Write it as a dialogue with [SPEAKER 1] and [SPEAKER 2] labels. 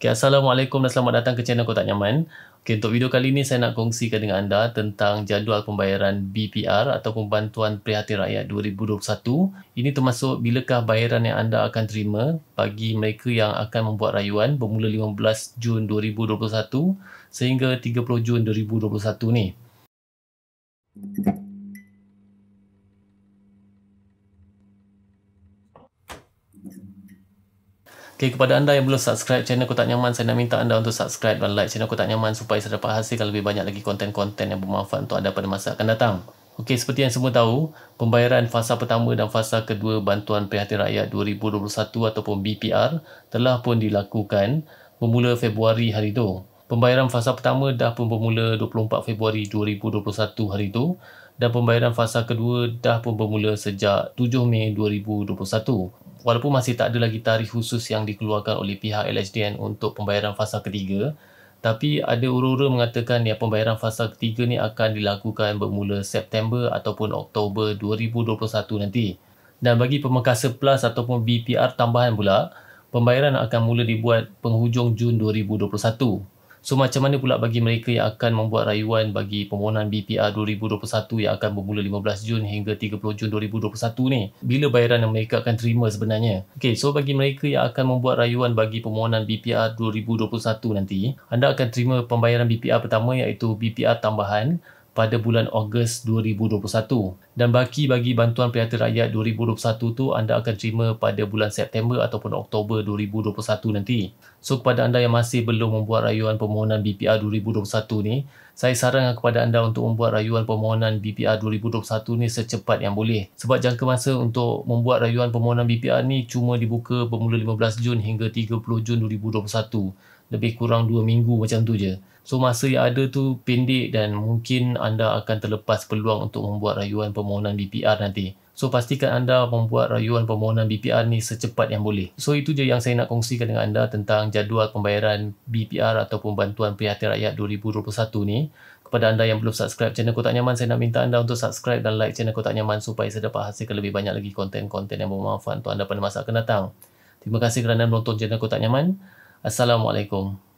[SPEAKER 1] Okay, Assalamualaikum dan selamat datang ke channel Kotak Nyaman. Okay, untuk video kali ini saya nak kongsikan dengan anda tentang jadual pembayaran BPR ataupun Bantuan Prihatin Rakyat 2021. Ini termasuk bilakah bayaran yang anda akan terima bagi mereka yang akan membuat rayuan bermula 15 Jun 2021 sehingga 30 Jun 2021 ni. Okay, kepada anda yang belum subscribe channel Kotak Nyaman, saya nak minta anda untuk subscribe dan like channel Kotak Nyaman supaya saya dapat hasilkan lebih banyak lagi konten-konten yang bermanfaat untuk anda pada masa akan datang. Okey, seperti yang semua tahu, pembayaran fasa pertama dan fasa kedua Bantuan Prihatin Rakyat 2021 ataupun BPR telah pun dilakukan bermula Februari hari itu. Pembayaran fasa pertama dah pun bermula 24 Februari 2021 hari itu dan pembayaran fasa kedua dah pun bermula sejak 7 Mei 2021 walaupun masih tak ada lagi tarikh khusus yang dikeluarkan oleh pihak LHDN untuk pembayaran fasa ketiga tapi ada urura mengatakan yang pembayaran fasa ketiga ni akan dilakukan bermula September ataupun Oktober 2021 nanti. Dan bagi pemekasa plus ataupun BPR tambahan pula, pembayaran akan mula dibuat penghujung Jun 2021. So macam mana pula bagi mereka yang akan membuat rayuan bagi permohonan BPR 2021 yang akan bermula 15 Jun hingga 30 Jun 2021 ni? Bila bayaran yang mereka akan terima sebenarnya? Okay, so bagi mereka yang akan membuat rayuan bagi permohonan BPR 2021 nanti, anda akan terima pembayaran BPR pertama iaitu BPR tambahan pada bulan Ogos 2021 dan baki bagi bantuan prihatin rakyat 2021 tu anda akan terima pada bulan September ataupun Oktober 2021 nanti. So kepada anda yang masih belum membuat rayuan permohonan BPR 2021 ni, saya sarankan kepada anda untuk membuat rayuan permohonan BPR 2021 ni secepat yang boleh. Sebab jangka masa untuk membuat rayuan permohonan BPR ni cuma dibuka bermula 15 Jun hingga 30 Jun 2021. Lebih kurang 2 minggu macam tu je. So masa yang ada tu pendek dan mungkin anda akan terlepas peluang untuk membuat rayuan permohonan permohonan BPR nanti. So pastikan anda membuat rayuan permohonan BPR ni secepat yang boleh. So itu je yang saya nak kongsikan dengan anda tentang jadual pembayaran BPR ataupun bantuan prihatin rakyat 2021 ni. Kepada anda yang belum subscribe channel Kotak Nyaman, saya nak minta anda untuk subscribe dan like channel Kotak Nyaman supaya saya dapat hasilkan lebih banyak lagi konten-konten yang bermanfaat untuk anda pada masa akan datang. Terima kasih kerana menonton channel Kotak Nyaman. Assalamualaikum.